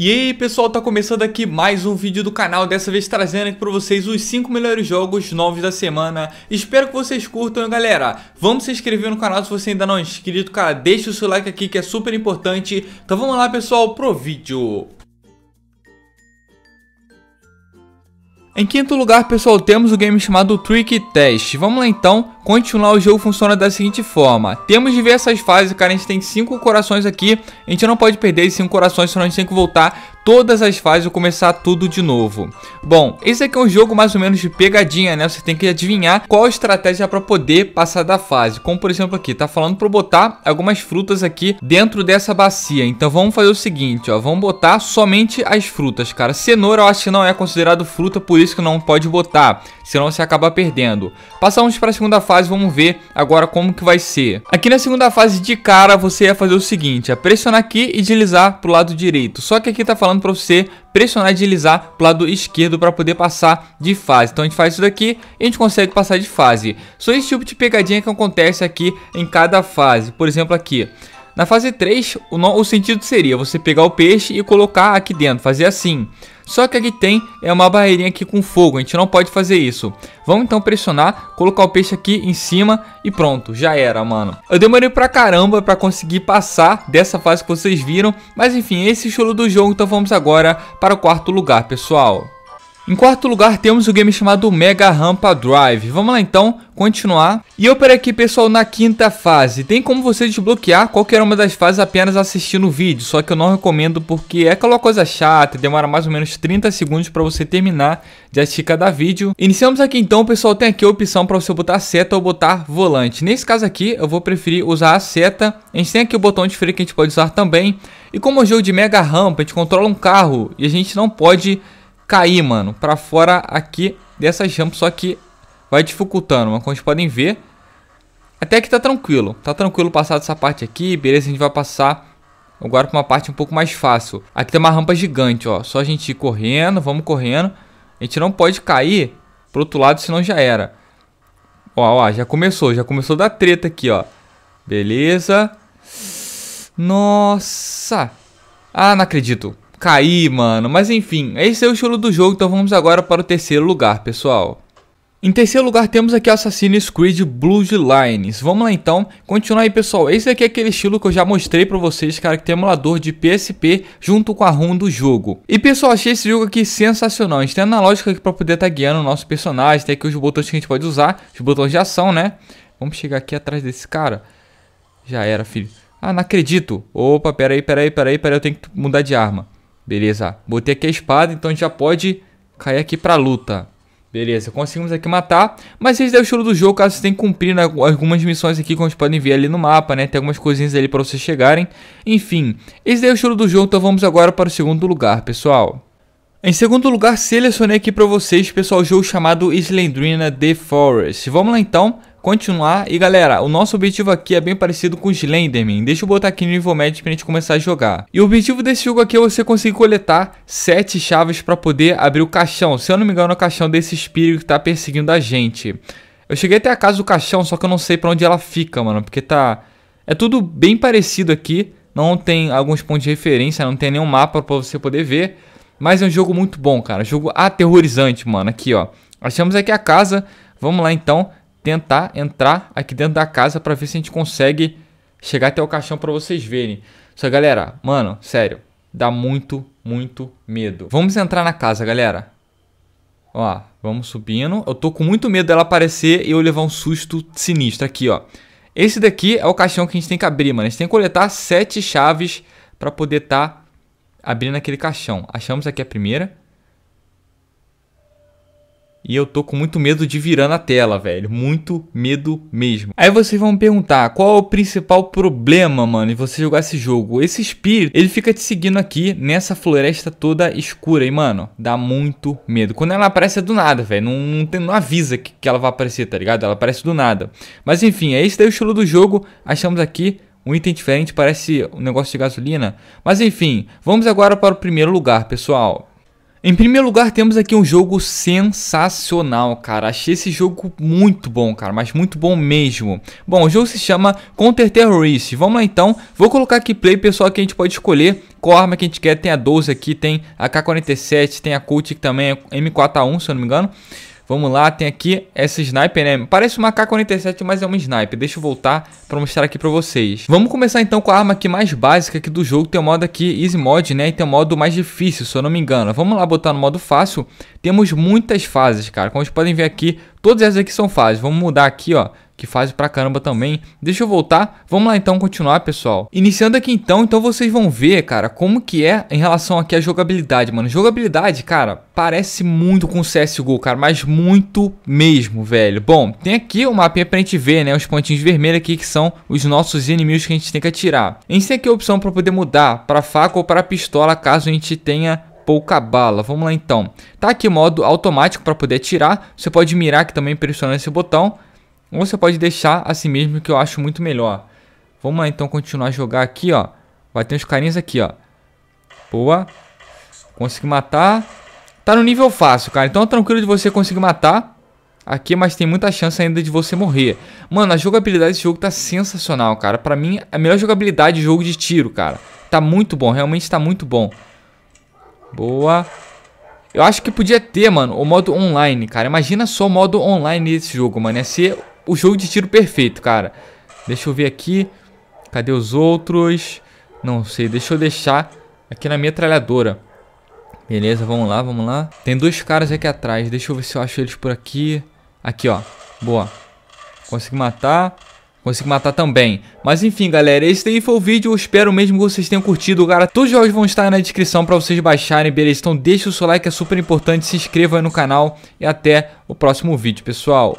E aí pessoal, tá começando aqui mais um vídeo do canal, dessa vez trazendo aqui pra vocês os 5 melhores jogos novos da semana. Espero que vocês curtam, galera. Vamos se inscrever no canal se você ainda não é inscrito, cara, deixa o seu like aqui que é super importante. Então vamos lá pessoal, pro vídeo. Em quinto lugar, pessoal, temos o game chamado Trick Test. Vamos lá então, continuar o jogo funciona da seguinte forma. Temos diversas fases, cara, a gente tem 5 corações aqui. A gente não pode perder esses 5 corações, senão a gente tem que voltar todas as fases eu começar tudo de novo. Bom, esse aqui é um jogo mais ou menos de pegadinha, né? Você tem que adivinhar qual estratégia para poder passar da fase. Como por exemplo aqui, tá falando para botar algumas frutas aqui dentro dessa bacia. Então vamos fazer o seguinte, ó, vamos botar somente as frutas, cara. Cenoura eu acho que não é considerado fruta, por isso que não pode botar, senão você acaba perdendo. Passamos para a segunda fase, vamos ver agora como que vai ser. Aqui na segunda fase de cara você ia fazer o seguinte, é pressionar aqui e deslizar pro lado direito. Só que aqui tá falando falando para você pressionar e deslizar pro lado esquerdo para poder passar de fase. Então a gente faz isso daqui e a gente consegue passar de fase. Só esse tipo de pegadinha que acontece aqui em cada fase. Por exemplo aqui. Na fase 3, o, no, o sentido seria você pegar o peixe e colocar aqui dentro, fazer assim. Só que ele tem é uma barreirinha aqui com fogo, a gente não pode fazer isso. Vamos então pressionar, colocar o peixe aqui em cima e pronto, já era, mano. Eu demorei pra caramba pra conseguir passar dessa fase que vocês viram, mas enfim, esse é o estilo do jogo, então vamos agora para o quarto lugar, pessoal. Em quarto lugar, temos o game chamado Mega Rampa Drive. Vamos lá então, continuar. E eu por aqui, pessoal, na quinta fase. Tem como você desbloquear qualquer uma das fases apenas assistindo o vídeo, só que eu não recomendo porque é aquela coisa chata, demora mais ou menos 30 segundos para você terminar de assistir cada vídeo. Iniciamos aqui então, pessoal, tem aqui a opção para você botar seta ou botar volante. Nesse caso aqui, eu vou preferir usar a seta. A gente tem aqui o botão de freio que a gente pode usar também. E como é um jogo de mega rampa, a gente controla um carro e a gente não pode cair, mano, pra fora aqui dessa jump. Só que vai dificultando, mas como vocês podem ver, até que tá tranquilo. Tá tranquilo passar dessa parte aqui, beleza, a gente vai passar agora pra uma parte um pouco mais fácil. Aqui tem uma rampa gigante, ó, só a gente ir correndo, vamos correndo. A gente não pode cair pro outro lado, senão já era. Ó, ó, já começou, já começou da treta aqui, ó. Beleza. Nossa. Ah, não acredito cair, mano. Mas enfim, esse é o estilo do jogo, então vamos agora para o terceiro lugar, pessoal. Em terceiro lugar temos aqui Assassin's Creed Bloodlines. Vamos lá então, continuar aí pessoal. Esse aqui é aquele estilo que eu já mostrei para vocês, cara, que tem emulador de PSP junto com a ROM do jogo. E pessoal, achei esse jogo aqui sensacional. A gente tem analógico aqui para poder estar tá guiando o nosso personagem, tem aqui os botões que a gente pode usar, os botões de ação, né? Vamos chegar aqui atrás desse cara. Já era, filho. Ah, não acredito. Opa, peraí, peraí, peraí, peraí, eu tenho que mudar de arma. Beleza, botei aqui a espada, então a gente já pode cair aqui pra luta. Beleza, conseguimos aqui matar, mas esse é o estilo do jogo, caso você tenha que cumprir né, algumas missões aqui, como vocês podem ver ali no mapa, né, tem algumas coisinhas ali para vocês chegarem. Enfim, esse é o estilo do jogo, então vamos agora para o segundo lugar, pessoal. Em segundo lugar, selecionei aqui para vocês, pessoal, o jogo chamado Slendrina The Forest. Vamos lá então, continuar. E galera, o nosso objetivo aqui é bem parecido com o Slenderman. Deixa eu botar aqui no nível médio pra gente começar a jogar. E o objetivo desse jogo aqui é você conseguir coletar 7 chaves para poder abrir o caixão. Se eu não me engano, é o caixão desse espírito que tá perseguindo a gente. Eu cheguei até a casa do caixão, só que eu não sei para onde ela fica, mano. Porque tá... É tudo bem parecido aqui. Não tem alguns pontos de referência, não tem nenhum mapa para você poder ver. Mas é um jogo muito bom, cara. Jogo aterrorizante, mano. Aqui, ó. Achamos aqui a casa. Vamos lá, então tentar entrar aqui dentro da casa para ver se a gente consegue chegar até o caixão para vocês verem. Só galera, mano, sério, dá muito, muito medo. Vamos entrar na casa, galera. Ó, vamos subindo. Eu tô com muito medo dela aparecer e eu levar um susto sinistro aqui, ó. Esse daqui é o caixão que a gente tem que abrir, mano. A gente tem que coletar sete chaves para poder estar tá abrindo aquele caixão. Achamos aqui a primeira. E eu tô com muito medo de virar na tela, velho. Muito medo mesmo. Aí vocês vão me perguntar, qual é o principal problema, mano, em você jogar esse jogo? Esse espírito, ele fica te seguindo aqui nessa floresta toda escura. E, mano, dá muito medo. Quando ela aparece é do nada, velho. Não, não, não avisa que, que ela vai aparecer, tá ligado? Ela aparece do nada. Mas, enfim, é esse daí o estilo do jogo. Achamos aqui um item diferente, parece um negócio de gasolina. Mas enfim, vamos agora para o primeiro lugar, pessoal. Em primeiro lugar, temos aqui um jogo sensacional, cara. Achei esse jogo muito bom, cara, mas muito bom mesmo. Bom, o jogo se chama Counter Terrorist. Vamos lá então. Vou colocar aqui play, pessoal, que a gente pode escolher qual arma que a gente quer. Tem a 12 aqui, tem a K-47, tem a Colt que também é M4A1, se eu não me engano. Vamos lá, tem aqui essa sniper, né? Parece uma K-47, mas é uma sniper. Deixa eu voltar pra mostrar aqui pra vocês. Vamos começar então com a arma aqui mais básica aqui do jogo. Tem o modo aqui Easy Mod, né? E tem o modo mais difícil, se eu não me engano. Vamos lá botar no modo fácil. Temos muitas fases, cara. Como vocês podem ver aqui, Todas essas aqui são fases. Vamos mudar aqui, ó que fase pra caramba também. Deixa eu voltar. Vamos lá então continuar, pessoal. Iniciando aqui então, então vocês vão ver, cara, como que é em relação aqui à jogabilidade, mano. Jogabilidade, cara, parece muito com CSGO, cara, mas muito mesmo, velho. Bom, tem aqui o mapinha pra gente ver, né, os pontinhos vermelhos aqui que são os nossos inimigos que a gente tem que atirar. A gente tem aqui a opção pra poder mudar pra faca ou pra pistola caso a gente tenha pouca bala. Vamos lá então. Tá aqui o modo automático para poder atirar. Você pode mirar aqui também pressionando esse botão. Ou você pode deixar assim mesmo que eu acho muito melhor. Vamos lá então continuar a jogar aqui, ó. Vai ter uns carinhas aqui, ó. Boa. Consegui matar. Tá no nível fácil, cara. Então é tranquilo de você conseguir matar aqui, mas tem muita chance ainda de você morrer. Mano, a jogabilidade desse jogo tá sensacional, cara. Pra mim, é a melhor jogabilidade de jogo de tiro, cara. Tá muito bom, realmente tá muito bom. Boa. Eu acho que podia ter, mano, o modo online, cara. Imagina só o modo online desse jogo, mano. Ia ser o jogo de tiro perfeito, cara. Deixa eu ver aqui. Cadê os outros? Não sei. Deixa eu deixar aqui na metralhadora. Beleza, vamos lá, vamos lá. Tem dois caras aqui atrás. Deixa eu ver se eu acho eles por aqui. Aqui, ó. Boa. Consegui matar. Consigo matar também. Mas enfim, galera, esse daí foi o vídeo. Eu espero mesmo que vocês tenham curtido, cara. Todos os jogos vão estar na descrição pra vocês baixarem, beleza? Então deixa o seu like, é super importante. Se inscreva aí no canal e até o próximo vídeo, pessoal.